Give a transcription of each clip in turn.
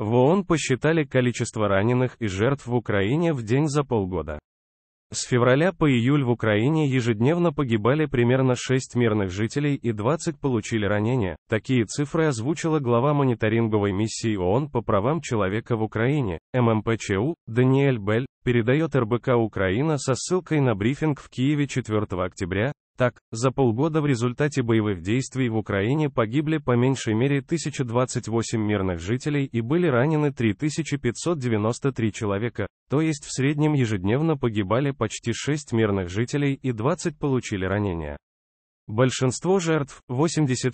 В ООН посчитали количество раненых и жертв в Украине в день за полгода. С февраля по июль в Украине ежедневно погибали примерно 6 мирных жителей и 20 получили ранения. Такие цифры озвучила глава мониторинговой миссии ООН по правам человека в Украине, ММПЧУ, Даниэль Бель, передает РБК Украина со ссылкой на брифинг в Киеве 4 октября, так, за полгода в результате боевых действий в Украине погибли по меньшей мере 1028 мирных жителей и были ранены 3593 человека, то есть в среднем ежедневно погибали почти 6 мирных жителей и 20 получили ранения. Большинство жертв, 86%,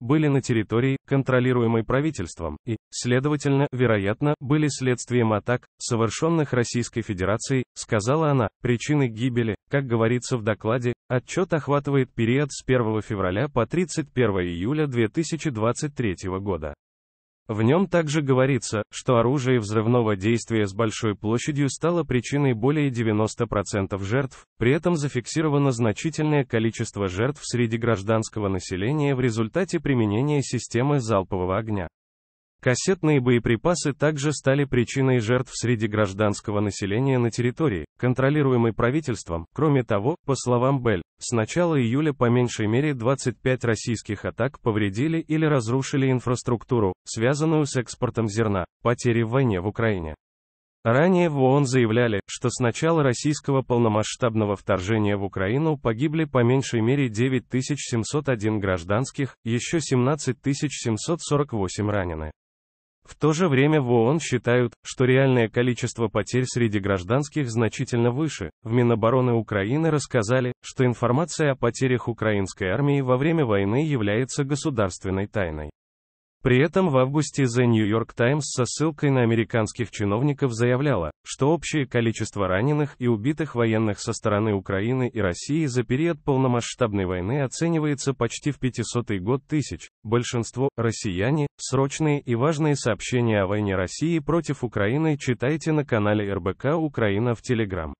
были на территории, контролируемой правительством, и, следовательно, вероятно, были следствием атак, совершенных Российской Федерацией, сказала она, причины гибели, как говорится в докладе, отчет охватывает период с 1 февраля по 31 июля 2023 года. В нем также говорится, что оружие взрывного действия с большой площадью стало причиной более 90% жертв, при этом зафиксировано значительное количество жертв среди гражданского населения в результате применения системы залпового огня. Кассетные боеприпасы также стали причиной жертв среди гражданского населения на территории, контролируемой правительством. Кроме того, по словам Белль, с начала июля по меньшей мере 25 российских атак повредили или разрушили инфраструктуру, связанную с экспортом зерна, потери в войне в Украине. Ранее в ООН заявляли, что с начала российского полномасштабного вторжения в Украину погибли по меньшей мере 9701 гражданских, еще 17748 ранены. В то же время в ООН считают, что реальное количество потерь среди гражданских значительно выше. В Минобороны Украины рассказали, что информация о потерях украинской армии во время войны является государственной тайной. При этом в августе The New York Times со ссылкой на американских чиновников заявляла, что общее количество раненых и убитых военных со стороны Украины и России за период полномасштабной войны оценивается почти в 500 год тысяч. Большинство – россияне, срочные и важные сообщения о войне России против Украины читайте на канале РБК «Украина» в Телеграм.